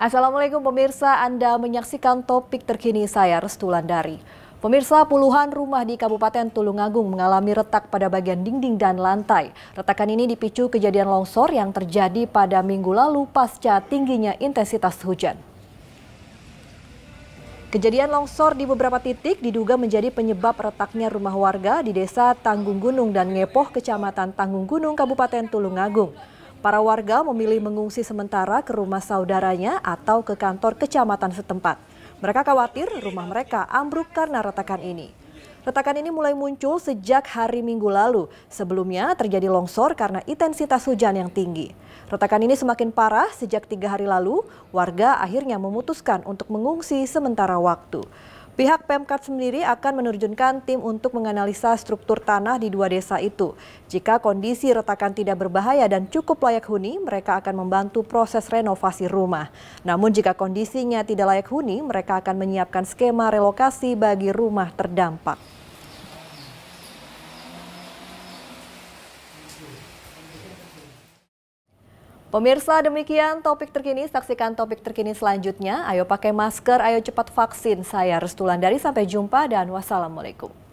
Assalamualaikum pemirsa, Anda menyaksikan topik terkini saya Restu Landari. Pemirsa, puluhan rumah di Kabupaten Tulungagung mengalami retak pada bagian dinding dan lantai. Retakan ini dipicu kejadian longsor yang terjadi pada minggu lalu pasca tingginya intensitas hujan. Kejadian longsor di beberapa titik diduga menjadi penyebab retaknya rumah warga di Desa Tanggung Gunung dan Ngepoh, Kecamatan Tanggung Gunung, Kabupaten Tulungagung. Para warga memilih mengungsi sementara ke rumah saudaranya atau ke kantor kecamatan setempat. Mereka khawatir rumah mereka ambruk karena retakan ini. Retakan ini mulai muncul sejak hari Minggu lalu. Sebelumnya terjadi longsor karena intensitas hujan yang tinggi. Retakan ini semakin parah sejak tiga hari lalu. Warga akhirnya memutuskan untuk mengungsi sementara waktu. Pihak Pemkat sendiri akan menerjunkan tim untuk menganalisa struktur tanah di dua desa itu. Jika kondisi retakan tidak berbahaya dan cukup layak huni, mereka akan membantu proses renovasi rumah. Namun jika kondisinya tidak layak huni, mereka akan menyiapkan skema relokasi bagi rumah terdampak. Pemirsa demikian topik terkini, saksikan topik terkini selanjutnya. Ayo pakai masker, ayo cepat vaksin. Saya Restulan dari sampai jumpa dan wassalamualaikum.